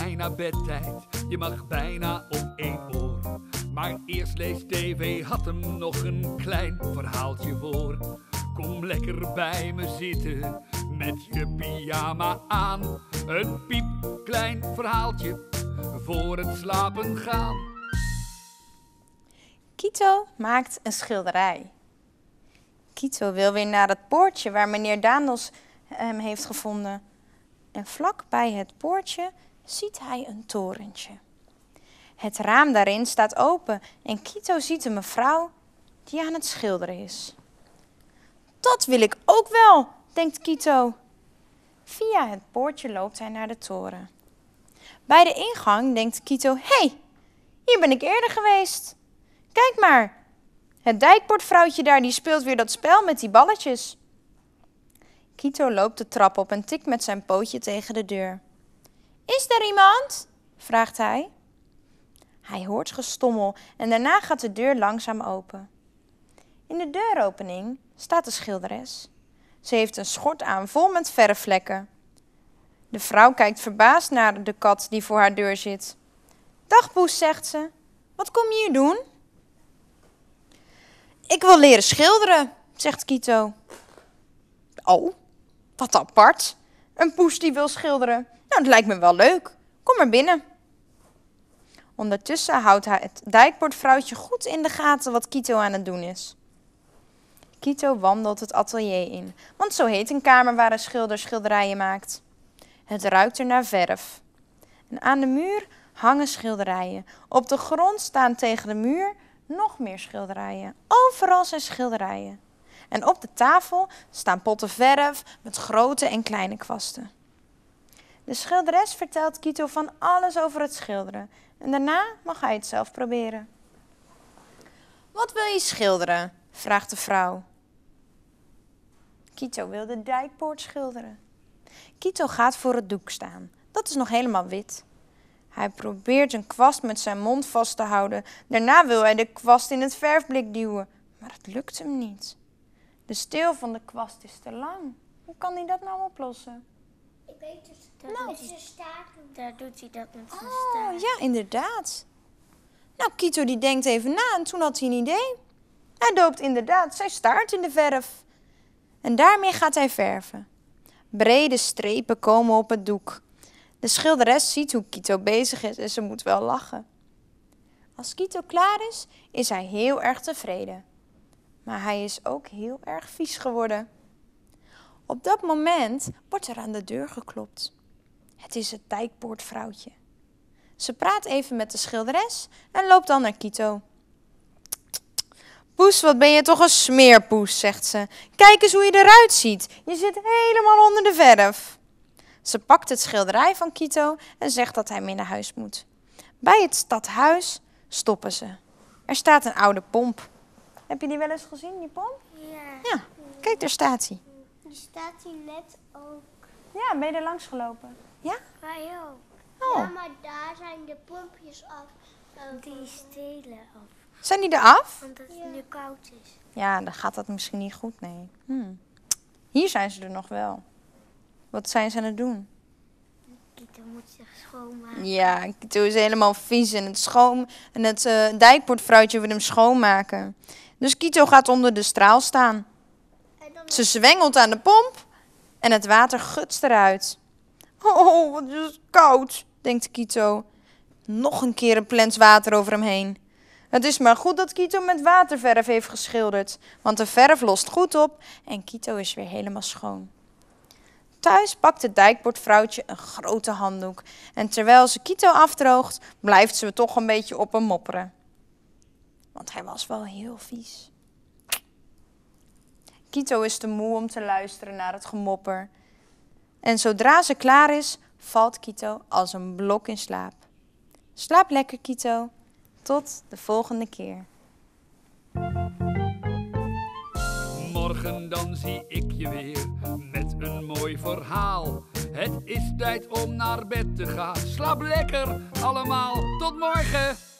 bijna bedtijd, je mag bijna om één oor. Maar eerst lees TV, had hem nog een klein verhaaltje voor. Kom lekker bij me zitten, met je pyjama aan. Een piep klein verhaaltje, voor het slapen gaan. Kito maakt een schilderij. Kito wil weer naar het poortje waar meneer Daandels hem heeft gevonden. En vlak bij het poortje ziet hij een torentje. Het raam daarin staat open en Kito ziet een mevrouw die aan het schilderen is. Dat wil ik ook wel, denkt Kito. Via het poortje loopt hij naar de toren. Bij de ingang denkt Kito: hey, hier ben ik eerder geweest. Kijk maar, het dijkbordvrouwtje daar die speelt weer dat spel met die balletjes. Kito loopt de trap op en tikt met zijn pootje tegen de deur. Is er iemand? vraagt hij. Hij hoort gestommel en daarna gaat de deur langzaam open. In de deuropening staat de schilderes. Ze heeft een schort aan vol met verfvlekken. De vrouw kijkt verbaasd naar de kat die voor haar deur zit. Dag poes, zegt ze. Wat kom je hier doen? Ik wil leren schilderen, zegt Kito. Oh, wat apart. Een poes die wil schilderen. Nou, dat lijkt me wel leuk. Kom maar binnen. Ondertussen houdt het dijkbordvrouwtje goed in de gaten wat Kito aan het doen is. Kito wandelt het atelier in, want zo heet een kamer waar een schilder schilderijen maakt. Het ruikt er naar verf. En aan de muur hangen schilderijen. Op de grond staan tegen de muur nog meer schilderijen. Overal zijn schilderijen. En op de tafel staan potten verf met grote en kleine kwasten. De schilderes vertelt Kito van alles over het schilderen en daarna mag hij het zelf proberen. Wat wil je schilderen? vraagt de vrouw. Kito wil de dijkpoort schilderen. Kito gaat voor het doek staan. Dat is nog helemaal wit. Hij probeert een kwast met zijn mond vast te houden. Daarna wil hij de kwast in het verfblik duwen, maar het lukt hem niet. De steel van de kwast is te lang. Hoe kan hij dat nou oplossen? beter nou, Daar doet hij dat met zijn oh, Ja, inderdaad. Nou, Kito die denkt even na en toen had hij een idee. Hij doopt inderdaad zijn staart in de verf. En daarmee gaat hij verven. Brede strepen komen op het doek. De schilderes ziet hoe Kito bezig is en ze moet wel lachen. Als Kito klaar is, is hij heel erg tevreden. Maar hij is ook heel erg vies geworden. Op dat moment wordt er aan de deur geklopt. Het is het dijkboordvrouwtje. Ze praat even met de schilderes en loopt dan naar Kito. Poes, wat ben je toch een smeerpoes, zegt ze. Kijk eens hoe je eruit ziet. Je zit helemaal onder de verf. Ze pakt het schilderij van Kito en zegt dat hij mee naar huis moet. Bij het stadhuis stoppen ze. Er staat een oude pomp. Heb je die wel eens gezien, die pomp? Ja. Ja, kijk, daar staat hij staat hier net ook. Ja, ben je er langs gelopen? Ja? Wij ook. Oh. Ja, maar daar zijn de pompjes af. Die stelen af. Zijn die eraf? Want het ja. nu koud is. Ja, dan gaat dat misschien niet goed, nee. Hmm. Hier zijn ze er nog wel. Wat zijn ze aan het doen? Kito moet zich schoonmaken. Ja, Kito is helemaal vies en het, schoon, en het uh, dijkportfruitje wil hem schoonmaken. Dus Kito gaat onder de straal staan. Ze zwengelt aan de pomp en het water gutst eruit. Oh, wat is het koud, denkt Kito. Nog een keer een plens water over hem heen. Het is maar goed dat Kito met waterverf heeft geschilderd, want de verf lost goed op en Kito is weer helemaal schoon. Thuis pakt het dijkbordvrouwtje een grote handdoek en terwijl ze Kito afdroogt, blijft ze toch een beetje op hem mopperen. Want hij was wel heel vies. Kito is te moe om te luisteren naar het gemopper. En zodra ze klaar is, valt Kito als een blok in slaap. Slaap lekker, Kito. Tot de volgende keer. Morgen dan zie ik je weer met een mooi verhaal. Het is tijd om naar bed te gaan. Slaap lekker allemaal. Tot morgen.